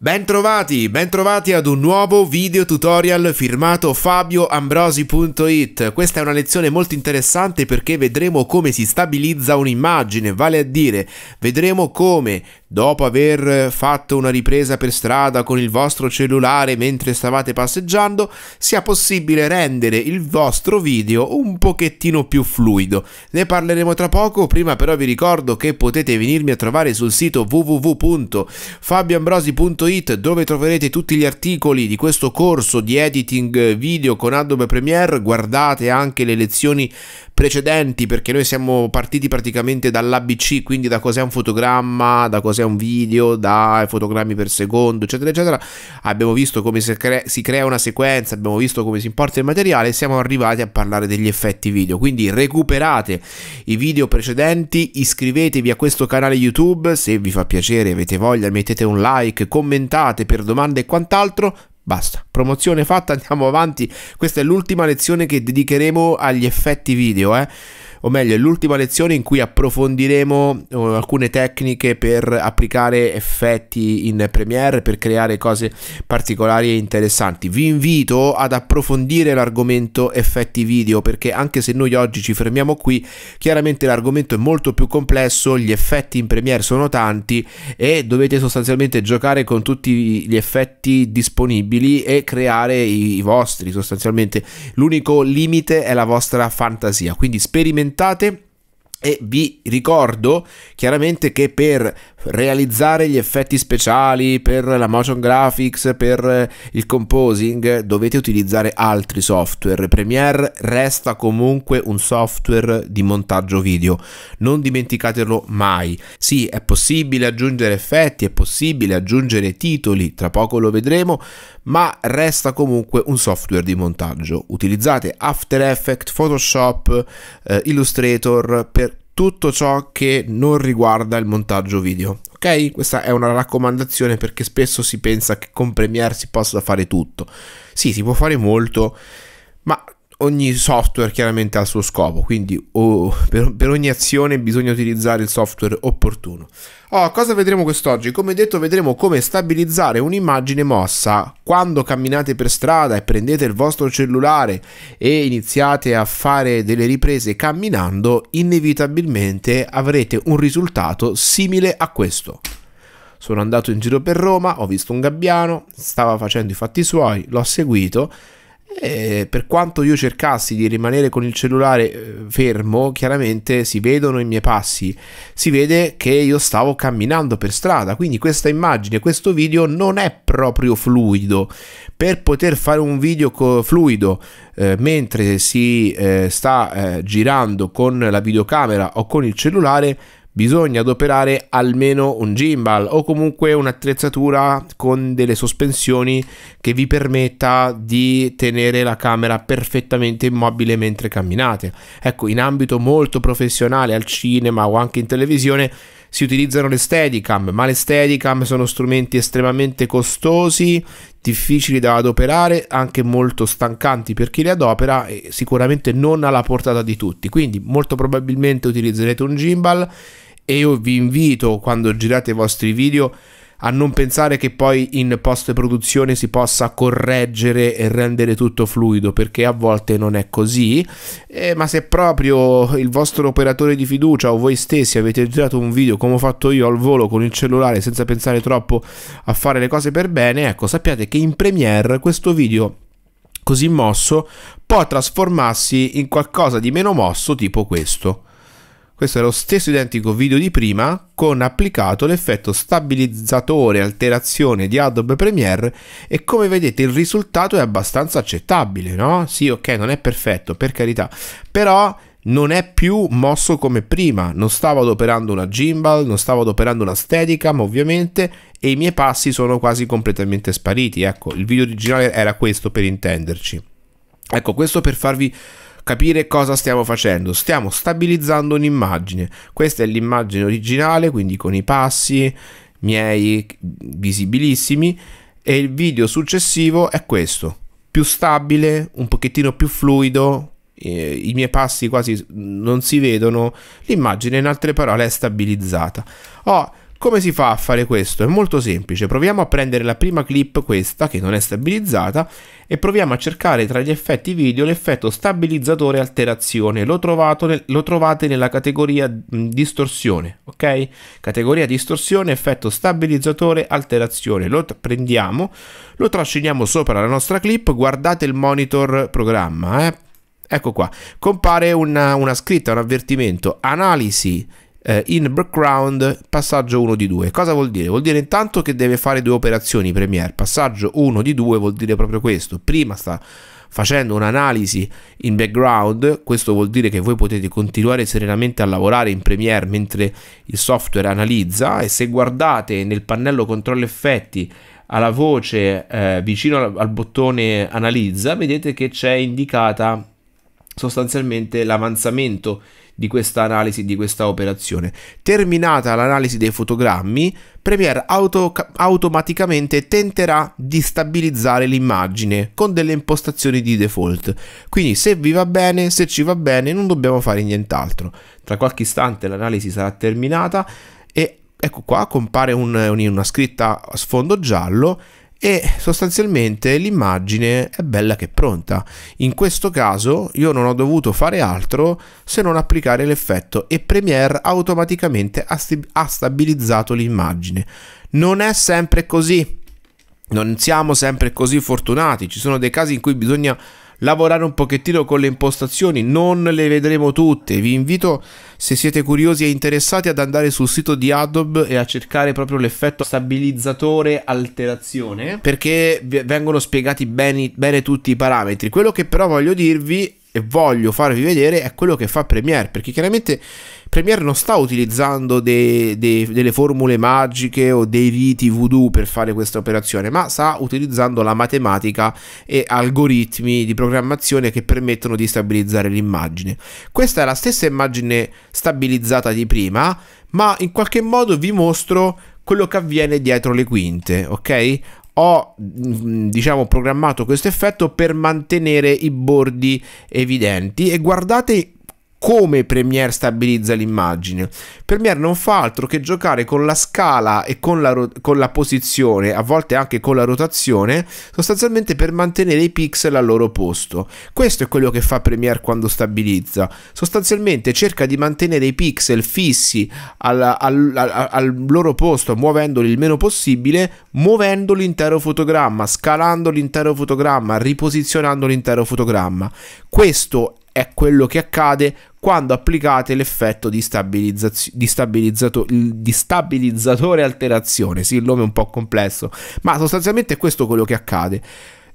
Bentrovati, bentrovati ad un nuovo video tutorial firmato fabioambrosi.it Questa è una lezione molto interessante perché vedremo come si stabilizza un'immagine, vale a dire vedremo come dopo aver fatto una ripresa per strada con il vostro cellulare mentre stavate passeggiando sia possibile rendere il vostro video un pochettino più fluido. Ne parleremo tra poco, prima però vi ricordo che potete venirmi a trovare sul sito www.fabioambrosi.it www.editing.it dove troverete tutti gli articoli di questo corso di editing video con Adobe Premiere, guardate anche le lezioni precedenti perché noi siamo partiti praticamente dall'ABC, quindi da cos'è un fotogramma, da cos'è un video, dai fotogrammi per secondo, eccetera, eccetera. Abbiamo visto come si, crea, si crea una sequenza, abbiamo visto come si importa il materiale e siamo arrivati a parlare degli effetti video. Quindi recuperate i video precedenti, iscrivetevi a questo canale YouTube se vi fa piacere, avete voglia, mettete un like, commentate inventate per domande e quant'altro, Basta, promozione fatta, andiamo avanti. Questa è l'ultima lezione che dedicheremo agli effetti video. Eh o meglio è l'ultima lezione in cui approfondiremo eh, alcune tecniche per applicare effetti in Premiere per creare cose particolari e interessanti. Vi invito ad approfondire l'argomento effetti video perché anche se noi oggi ci fermiamo qui, chiaramente l'argomento è molto più complesso, gli effetti in Premiere sono tanti e dovete sostanzialmente giocare con tutti gli effetti disponibili e creare i vostri sostanzialmente. L'unico limite è la vostra fantasia, quindi sperimentate commentate e vi ricordo chiaramente che per realizzare gli effetti speciali, per la motion graphics, per eh, il composing, dovete utilizzare altri software. Premiere resta comunque un software di montaggio video, non dimenticatelo mai. Sì, è possibile aggiungere effetti, è possibile aggiungere titoli, tra poco lo vedremo, ma resta comunque un software di montaggio. Utilizzate After Effects, Photoshop, eh, Illustrator per tutto ciò che non riguarda il montaggio video. Ok? Questa è una raccomandazione perché spesso si pensa che con Premiere si possa fare tutto. Sì, si può fare molto, ma ogni software chiaramente ha il suo scopo, quindi oh, per, per, ogni azione bisogna utilizzare il software opportuno. Oh, cosa vedremo quest'oggi? Come detto vedremo come stabilizzare un'immagine mossa quando camminate per strada e prendete il vostro cellulare e iniziate a fare delle riprese camminando, inevitabilmente avrete un risultato simile a questo. Sono andato in giro per Roma, ho visto un gabbiano, stava facendo i fatti suoi, l'ho seguito eh, per quanto io cercassi di rimanere con il cellulare eh, fermo, chiaramente si vedono i miei passi, si vede che io stavo camminando per strada, quindi questa immagine, questo video non è proprio fluido. Per poter fare un video fluido eh, mentre si eh, sta eh, girando con la videocamera o con il cellulare, bisogna adoperare almeno un gimbal o comunque un'attrezzatura con delle sospensioni che vi permetta di tenere la camera perfettamente immobile mentre camminate. Ecco, in ambito molto professionale al cinema o anche in televisione si utilizzano le steadicam, ma le steadicam sono strumenti estremamente costosi, difficili da adoperare, anche molto stancanti per chi le adopera e sicuramente non alla portata di tutti. Quindi molto probabilmente utilizzerete un gimbal e io vi invito quando girate i vostri video a non pensare che poi in post produzione si possa correggere e rendere tutto fluido perché a volte non è così eh, ma se proprio il vostro operatore di fiducia o voi stessi avete girato un video come ho fatto io al volo con il cellulare senza pensare troppo a fare le cose per bene ecco sappiate che in Premiere questo video così mosso può trasformarsi in qualcosa di meno mosso tipo questo questo è lo stesso identico video di prima con applicato l'effetto stabilizzatore alterazione di Adobe Premiere e come vedete il risultato è abbastanza accettabile, no? Sì, ok, non è perfetto, per carità, però non è più mosso come prima, non stavo adoperando una gimbal, non stavo adoperando una steadicam ovviamente e i miei passi sono quasi completamente spariti, ecco, il video originale era questo per intenderci. Ecco, questo per farvi capire cosa stiamo facendo. Stiamo stabilizzando un'immagine. Questa è l'immagine originale, quindi con i passi miei visibilissimi e il video successivo è questo, più stabile, un pochettino più fluido, i miei passi quasi non si vedono, l'immagine in altre parole è stabilizzata. Ho oh, come si fa a fare questo? È molto semplice, proviamo a prendere la prima clip, questa, che non è stabilizzata, e proviamo a cercare tra gli effetti video l'effetto stabilizzatore alterazione, lo, nel, lo trovate nella categoria distorsione, ok? Categoria distorsione, effetto stabilizzatore alterazione, lo prendiamo, lo trasciniamo sopra la nostra clip, guardate il monitor programma, eh? Ecco qua, compare una, una scritta, un avvertimento, analisi eh, in background passaggio 1 di 2. Cosa vuol dire? Vuol dire intanto che deve fare due operazioni Premiere. Passaggio 1 di 2 vuol dire proprio questo. Prima sta facendo un'analisi in background, questo vuol dire che voi potete continuare serenamente a lavorare in Premiere mentre il software analizza e se guardate nel pannello controllo effetti alla voce eh, vicino al, al bottone analizza, vedete che c'è indicata sostanzialmente l'avanzamento di questa analisi, di questa operazione. Terminata l'analisi dei fotogrammi, Premiere auto automaticamente tenterà di stabilizzare l'immagine con delle impostazioni di default. Quindi se vi va bene, se ci va bene, non dobbiamo fare nient'altro. Tra qualche istante l'analisi sarà terminata e ecco qua compare un, una scritta a sfondo giallo e sostanzialmente l'immagine è bella che è pronta. In questo caso io non ho dovuto fare altro se non applicare l'effetto e Premiere automaticamente ha stabilizzato l'immagine. Non è sempre così. Non siamo sempre così fortunati, ci sono dei casi in cui bisogna lavorare un pochettino con le impostazioni, non le vedremo tutte, vi invito se siete curiosi e interessati ad andare sul sito di Adobe e a cercare proprio l'effetto stabilizzatore alterazione perché vengono spiegati bene, bene tutti i parametri, quello che però voglio dirvi e voglio farvi vedere è quello che fa Premiere perché chiaramente Premiere non sta utilizzando de, de, delle formule magiche o dei riti voodoo per fare questa operazione, ma sta utilizzando la matematica e algoritmi di programmazione che permettono di stabilizzare l'immagine. Questa è la stessa immagine stabilizzata di prima, ma in qualche modo vi mostro quello che avviene dietro le quinte, ok? ho mm, diciamo programmato questo effetto per mantenere i bordi evidenti e guardate come Premiere stabilizza l'immagine. Premiere non fa altro che giocare con la scala e con la, con la, posizione, a volte anche con la rotazione, sostanzialmente per mantenere i pixel al loro posto. Questo è quello che fa Premiere quando stabilizza. Sostanzialmente cerca di mantenere i pixel fissi al, al, al, al loro posto, muovendoli il meno possibile, muovendo l'intero fotogramma, scalando l'intero fotogramma, riposizionando l'intero fotogramma. Questo è quello che accade quando applicate l'effetto di, stabilizzaz- di, stabilizzato- di stabilizzatore alterazione. Sì, il nome è un po' complesso, ma sostanzialmente è questo quello che accade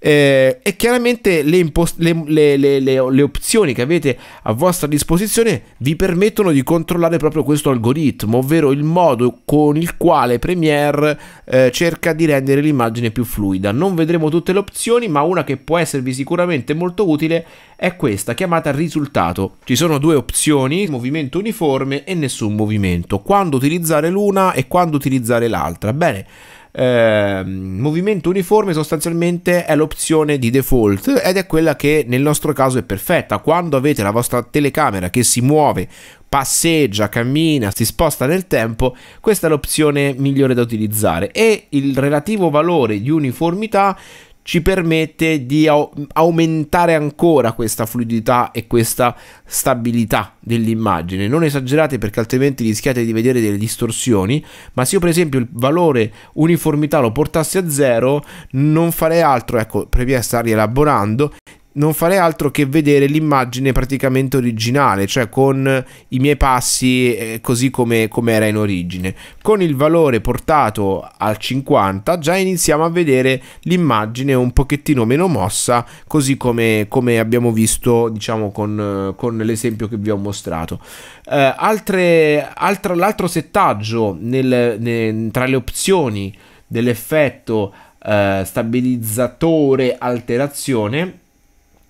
eh, e chiaramente le, impost- le, le, le, opzioni che avete a vostra disposizione vi permettono di controllare proprio questo algoritmo, ovvero il modo con il quale Premiere eh, cerca di rendere l'immagine più fluida. Non vedremo tutte le opzioni, ma una che può esservi sicuramente molto utile è questa, chiamata risultato. Ci sono due opzioni, movimento uniforme e nessun movimento, quando utilizzare l'una e quando utilizzare l'altra. Bene eh, movimento uniforme sostanzialmente è l'opzione di default ed è quella che nel nostro caso è perfetta. Quando avete la vostra telecamera che si muove, passeggia, cammina, si sposta nel tempo, questa è l'opzione migliore da utilizzare e il relativo valore di uniformità ci permette di aumentare ancora questa fluidità e questa stabilità dell'immagine. Non esagerate perché altrimenti rischiate di vedere delle distorsioni, ma se io per esempio il valore uniformità lo portassi a zero, non farei altro, ecco, Premiere sta rielaborando, non farei altro che vedere l'immagine praticamente originale, cioè con i miei passi eh, così come, come, era in origine. Con il valore portato al 50 già iniziamo a vedere l'immagine un pochettino meno mossa, così come, come abbiamo visto diciamo con, con l'esempio che vi ho mostrato. Eh, altre, altra, l'altro settaggio nel, nel, tra le opzioni dell'effetto eh, stabilizzatore alterazione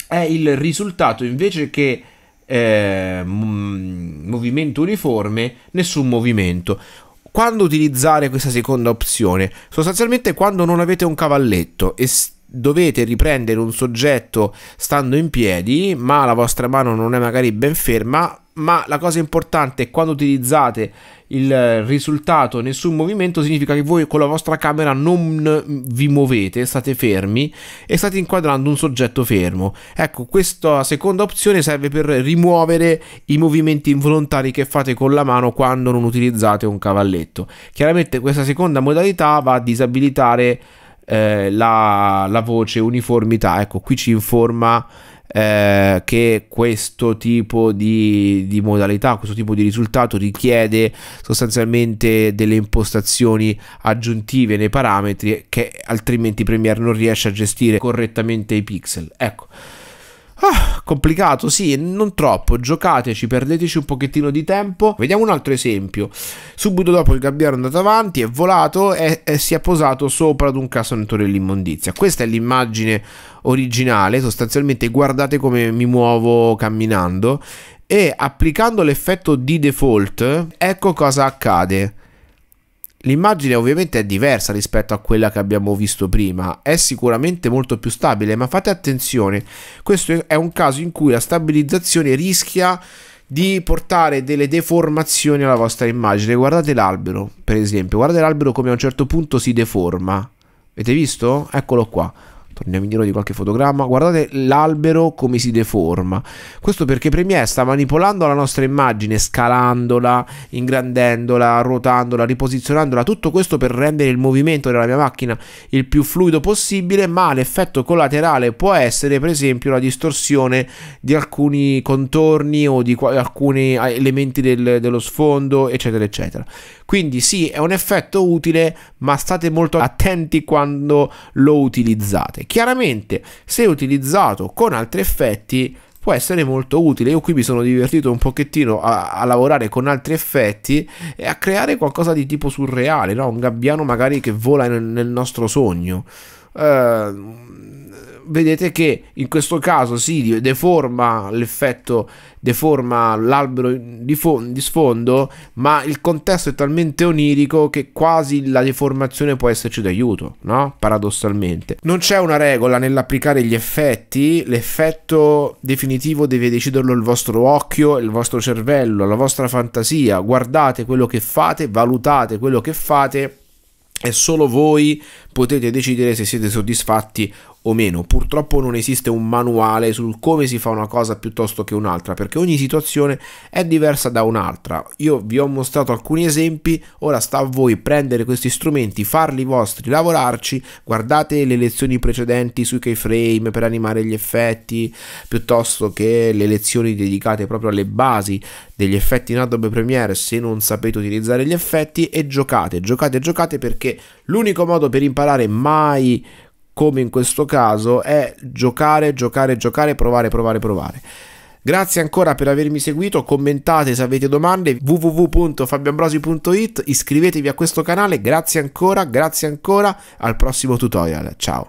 è il risultato invece che eh, movimento uniforme, nessun movimento. Quando utilizzare questa seconda opzione? Sostanzialmente quando non avete un cavalletto e dovete riprendere un soggetto stando in piedi, ma la vostra mano non è magari ben ferma, ma la cosa importante è quando utilizzate il risultato nessun movimento significa che voi con la vostra camera non vi muovete, state fermi e state inquadrando un soggetto fermo. Ecco, questa seconda opzione serve per rimuovere i movimenti involontari che fate con la mano quando non utilizzate un cavalletto. Chiaramente questa seconda modalità va a disabilitare eh, la, la, voce uniformità. Ecco, qui ci informa eh, che questo tipo di, di, modalità, questo tipo di risultato richiede sostanzialmente delle impostazioni aggiuntive nei parametri che altrimenti Premiere non riesce a gestire correttamente i pixel. Ecco. Ah, complicato, sì, non troppo. Giocateci, perdeteci un pochettino di tempo. Vediamo un altro esempio. Subito dopo il gabbiano è andato avanti, è volato e, e si è posato sopra ad un cassonetto dell'immondizia. Questa è l'immagine originale, sostanzialmente guardate come mi muovo camminando e applicando l'effetto di default, ecco cosa accade L'immagine ovviamente è diversa rispetto a quella che abbiamo visto prima, è sicuramente molto più stabile, ma fate attenzione, questo è un caso in cui la stabilizzazione rischia di portare delle deformazioni alla vostra immagine. Guardate l'albero, per esempio, guardate l'albero come a un certo punto si deforma. Avete visto? Eccolo qua torniamo indietro di qualche fotogramma, guardate l'albero come si deforma. Questo perché Premiere sta manipolando la nostra immagine, scalandola, ingrandendola, ruotandola, riposizionandola, tutto questo per rendere il movimento della mia macchina il più fluido possibile, ma l'effetto collaterale può essere per esempio la distorsione di alcuni contorni o di alcuni eh, elementi del, dello sfondo, eccetera, eccetera. Quindi sì, è un effetto utile, ma state molto attenti quando lo utilizzate. Chiaramente, se utilizzato con altri effetti, può essere molto utile. Io qui mi sono divertito un pochettino a, a, lavorare con altri effetti e a creare qualcosa di tipo surreale, no? un gabbiano magari che vola nel, nel nostro sogno. Uh, vedete che in questo caso si deforma l'effetto, deforma l'albero di, di, sfondo, ma il contesto è talmente onirico che quasi la deformazione può esserci d'aiuto, no? Paradossalmente. Non c'è una regola nell'applicare gli effetti, l'effetto definitivo deve deciderlo il vostro occhio, il vostro cervello, la vostra fantasia. Guardate quello che fate, valutate quello che fate e solo voi potete decidere se siete soddisfatti o meno. Purtroppo non esiste un manuale sul come si fa una cosa piuttosto che un'altra, perché ogni situazione è diversa da un'altra. Io vi ho mostrato alcuni esempi, ora sta a voi prendere questi strumenti, farli vostri, lavorarci, guardate le lezioni precedenti sui keyframe per animare gli effetti, piuttosto che le lezioni dedicate proprio alle basi degli effetti in Adobe Premiere se non sapete utilizzare gli effetti e giocate, giocate, giocate perché l'unico modo per imparare mai come in questo caso, è giocare, giocare, giocare, provare, provare, provare. Grazie ancora per avermi seguito, commentate se avete domande www.fabioambrosi.it, iscrivetevi a questo canale, grazie ancora, grazie ancora, al prossimo tutorial, ciao!